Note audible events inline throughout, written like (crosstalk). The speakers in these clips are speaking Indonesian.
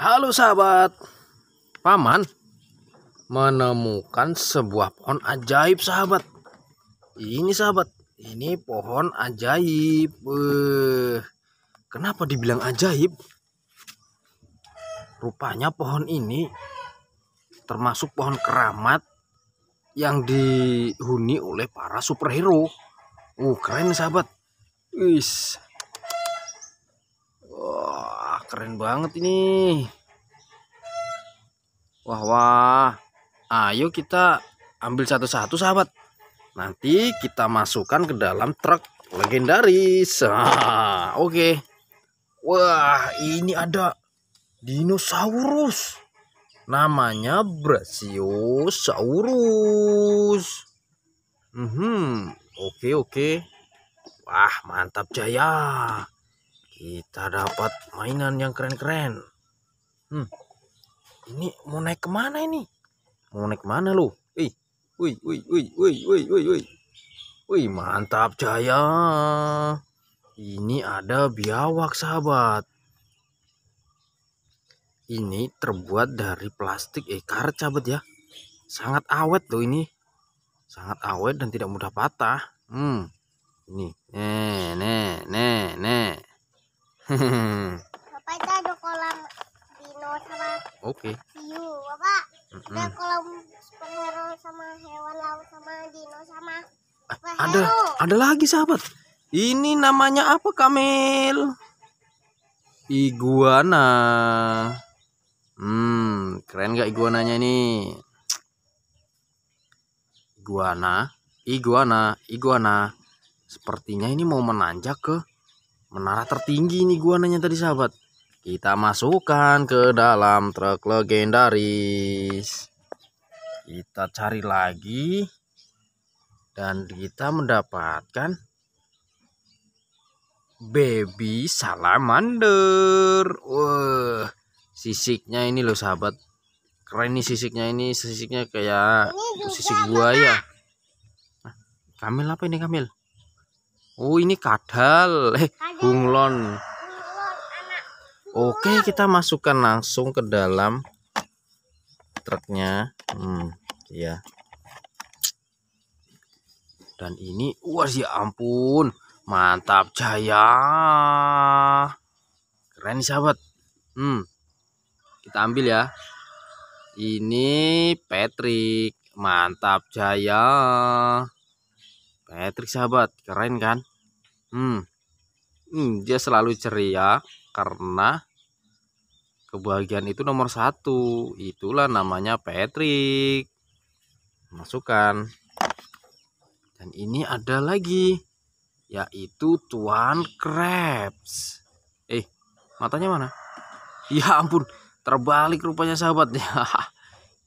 Halo sahabat. Paman menemukan sebuah pohon ajaib sahabat. Ini sahabat, ini pohon ajaib. Eh, kenapa dibilang ajaib? Rupanya pohon ini termasuk pohon keramat yang dihuni oleh para superhero. Uh, keren sahabat. Is keren banget ini wah wah ayo kita ambil satu-satu sahabat nanti kita masukkan ke dalam truk legendaris (laughs) ah, oke wah ini ada dinosaurus namanya Brachiosaurus mm hmm oke oke wah mantap jaya kita dapat mainan yang keren-keren. Hmm. Ini mau naik kemana ini? Mau naik mana lu? Wih, wih, wih, wih, wih, wih, wih, wih. Wih, mantap Jaya. Ini ada biawak sahabat. Ini terbuat dari plastik ekar eh, sahabat ya. Sangat awet loh ini. Sangat awet dan tidak mudah patah. Hmm. Ini. Nih, nih, nih, nih. (laughs) Bapak itu ada kolam dino sama Okay. hiu, Bapak. Mm -hmm. Ada kolam penghero sama hewan laut sama dino sama penghero. Ah, ada ada lagi sahabat. Ini namanya apa Kamil? Iguana. Hmm, keren gak iguananya ini Iguana, iguana, iguana. Sepertinya ini mau menanjak ke menara tertinggi nih gua nanya tadi sahabat kita masukkan ke dalam truk legendaris kita cari lagi dan kita mendapatkan baby salamander wah sisiknya ini loh sahabat keren nih sisiknya ini sisiknya kayak sisik buaya ya. Kamil apa ini Kamil Oh ini kadal, eh bunglon. Oke kita masukkan langsung ke dalam truknya. Hmm, ya. Dan ini, wah ya ampun, mantap jaya. Keren nih sahabat. Hmm, kita ambil ya. Ini Patrick, mantap jaya. Patrick sahabat, keren kan? Hmm. Hmm, dia selalu ceria karena kebahagiaan itu nomor satu. Itulah namanya Patrick. Masukkan. Dan ini ada lagi, yaitu Tuan Krebs. Eh, matanya mana? Ya ampun, terbalik rupanya sahabatnya (laughs)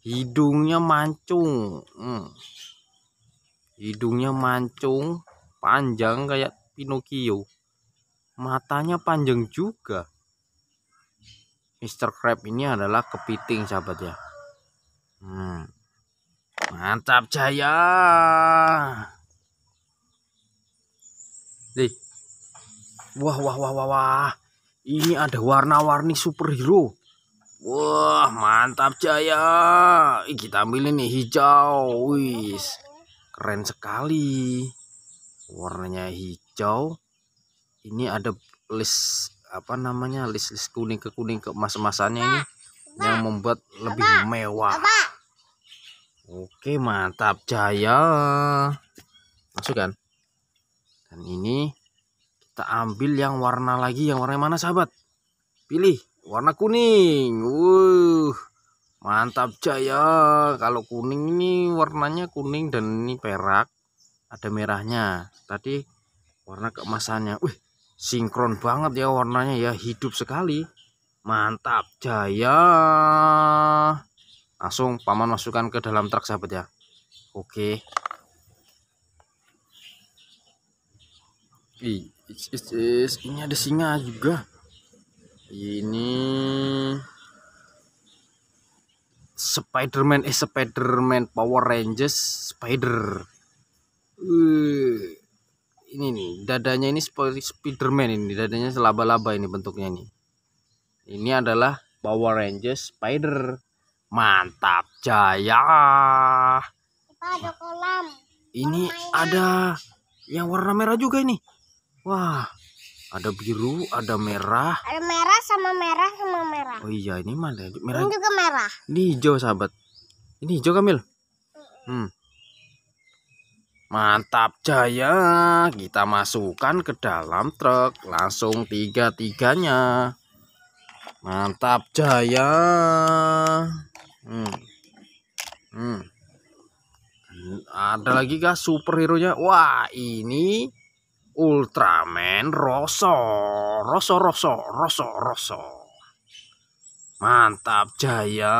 Hidungnya mancung. Hmm. Hidungnya mancung, panjang kayak Pinocchio. Matanya panjang juga. Mr. Crab ini adalah kepiting sahabat ya. Hmm. Mantap Jaya. Nih. Wah wah wah wah wah. Ini ada warna-warni superhero. Wah, mantap Jaya. Kita ambil ini hijau. Wis. Keren sekali warnanya hijau ini ada list apa namanya list-list kuning ke kuning ke emas-emasannya ini yang membuat lebih mewah oke mantap jaya masuk kan dan ini kita ambil yang warna lagi yang warna mana sahabat pilih warna kuning uh mantap jaya kalau kuning ini warnanya kuning dan ini perak ada merahnya tadi warna keemasannya wih sinkron banget ya warnanya ya hidup sekali mantap jaya langsung paman masukkan ke dalam truk sahabat ya oke Ih, ini ada singa juga ini Spiderman eh Spiderman Power Rangers Spider Wih, eh, ini nih dadanya ini seperti Spiderman ini dadanya selaba laba ini bentuknya nih ini adalah Power Rangers Spider mantap jaya ada kolam ini ada yang warna merah juga ini wah ada biru ada merah ada merah sama merah sama merah oh iya ini mana merah ini juga merah ini hijau sahabat ini hijau Kamil hmm Mantap jaya, kita masukkan ke dalam truk langsung tiga-tiganya. Mantap jaya. Hmm. Hmm. Ada lagi kah superhero-nya? Wah, ini Ultraman Rosso. Rosso Rosso Rosso Rosso. Mantap jaya.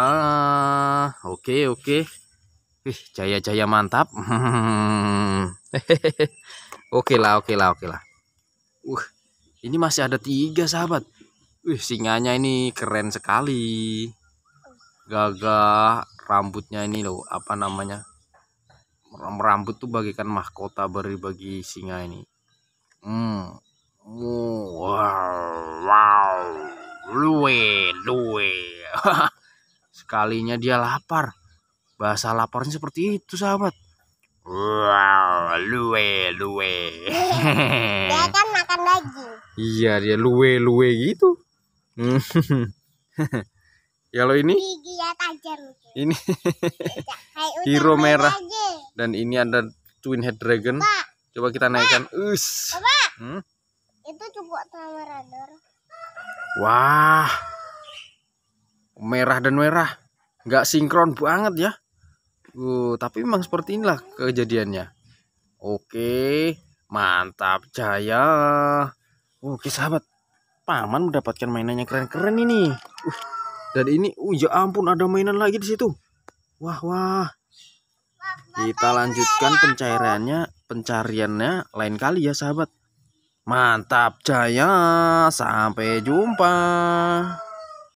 Oke, oke. Wih, jaya-jaya mantap. (laughs) oke lah, oke lah, oke lah. Uh, ini masih ada tiga sahabat. Wih, singanya ini keren sekali. Gagah, rambutnya ini loh, apa namanya? Merambut tuh bagikan mahkota beri bagi singa ini. Hmm. Wow, wow. Luwe, luwe. (laughs) Sekalinya dia lapar bahasa lapornya seperti itu sahabat wow luwe luwe iya, dia kan makan daging iya dia luwe luwe gitu (laughs) ya lo ini ya, ini (laughs) hero merah dan ini ada twin head dragon coba kita naikkan us hmm? itu cukup sama wah merah dan merah nggak sinkron banget ya Uh, tapi memang seperti inilah kejadiannya. Oke, mantap Jaya. Oke sahabat, paman mendapatkan mainan yang keren-keren ini. Uh, dan ini, uh, ya ampun ada mainan lagi di situ. Wah wah. Kita lanjutkan pencairannya, pencariannya lain kali ya sahabat. Mantap Jaya, sampai jumpa.